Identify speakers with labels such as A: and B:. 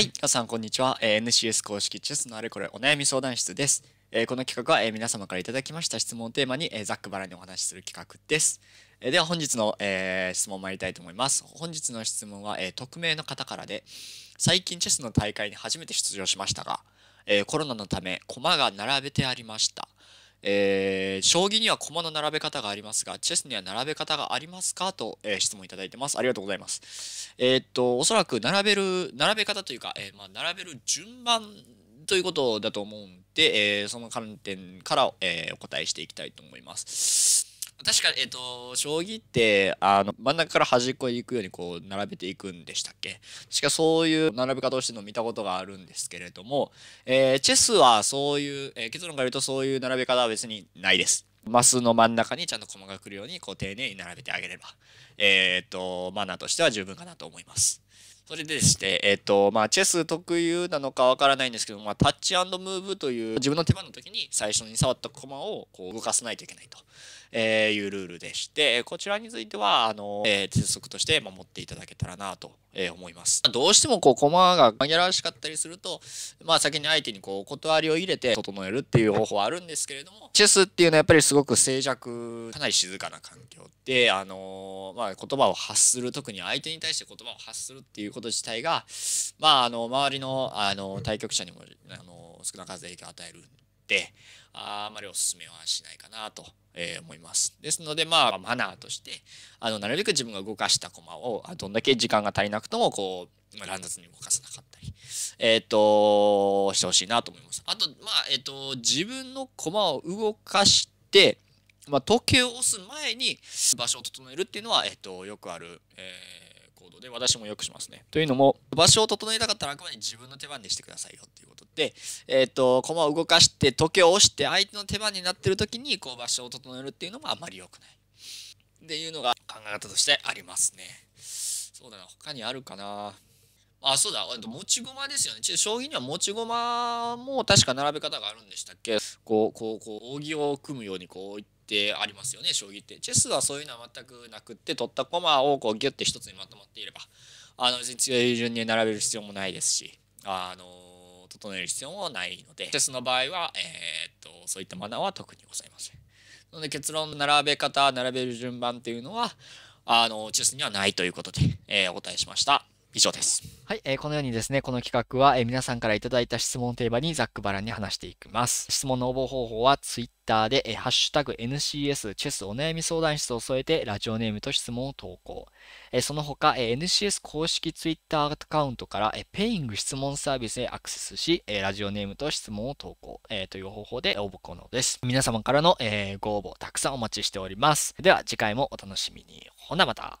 A: はい、皆さんこんにちは。えー、NCS 公式チェスのあれこれお悩み相談室です。えー、この企画は、えー、皆様から頂きました質問をテーマに、えザックバラにお話しする企画です。えでは本日の、え質問参りたいと思います。本日の質問は、え匿名の方からで、最近チェスの大会に初めて出場しましたが、えコロナのため駒が並べてありました。えー、将棋には駒の並べ方がありますが、チェスには並べ方がありますかと、えー、質問いただいてます。ありがとうございます。えー、っと、おそらく並べる、並べ方というか、えまあ、並べる順番ということだと思うんで、えその観点から、えお答えしていきたいと思います。確か、えっ、ー、と、将棋って、あの、真ん中から端っこへ行くようにこう、並べていくんでしたっけしかそういう並べ方をしてるのを見たことがあるんですけれども、えー、チェスはそういう、えー、結論から言うとそういう並べ方は別にないです。マスの真ん中にちゃんと駒が来るように、こう、丁寧に並べてあげれば、えっ、ー、と、マナーとしては十分かなと思います。それでですね、えっ、ー、と、まあ、チェス特有なのかわからないんですけど、まあ、タッチムーブという自分の手番の時に最初に触った駒をこう動かさないといけないと。えいうルールでして、こちらについては、あの、えー、鉄則として守っていただけたらなと、え思います。どうしてもこう、駒が紛らわしかったりすると、まあ先に相手にこう、断りを入れて整えるっていう方法はあるんですけれども、チェスっていうのはやっぱりすごく静寂、かなり静かな環境で、あのまあ言葉を発する、特に相手に対して言葉を発するっていうこと自体が、まあ、あの周りのあの対局者にもあの少なからず影響を与えるんでああまりおすすめはしないかなと、えー、思います。ですので、まあ、マナーとしてあのなるべく自分が動かした駒をあどんだけ時間が足りなくともこう乱雑に動かさなかったり、えーと、としてほしいなと思います。あと,、まあえーと、と自分の駒を動かしてまあ、時計を押す前に場所を整えるっていうのは、えっと、よくある、えー行動で私もよくしますね。というのも場所を整えたかったらあくまで自分の手番にしてくださいよっていうことで、えーと、駒を動かして時計を押して相手の手番になってる時にこう場所を整えるっていうのもあまり良くないっていうのが考え方としてありますね。そうだな他にあるかな。あ、そうだ、持ち駒ですよね。将棋には持ち駒も確か並べ方があるんでしたっけこう、こう、こう、扇を組むようにこういって。ってありますよね将棋ってチェスはそういうのは全くなくって取った駒をこうギュッて一つにまとまっていればあの強い順に並べる必要もないですしあの整える必要もないのでチェスの場合は、えー、っとそういったマナーは特にございません。なので結論の並べ方並べる順番っていうのはあのチェスにはないということで、えー、お答えしました。以上です。はい、えー、このようにですね、この企画は、えー、皆さんからいただいた質問をテーマにざっくばらんに話していきます。質問の応募方法は Twitter で、えー、ハッシュタグ NCS チェスお悩み相談室を添えてラジオネームと質問を投稿。えその他、え NCS 公式 Twitter アカウントから、えペイング質問サービスへアクセスし、えラジオネームと質問を投稿、えという方法で応募可能です。皆様からの、えご応募たくさんお待ちしております。では次回もお楽しみに。ほなまた。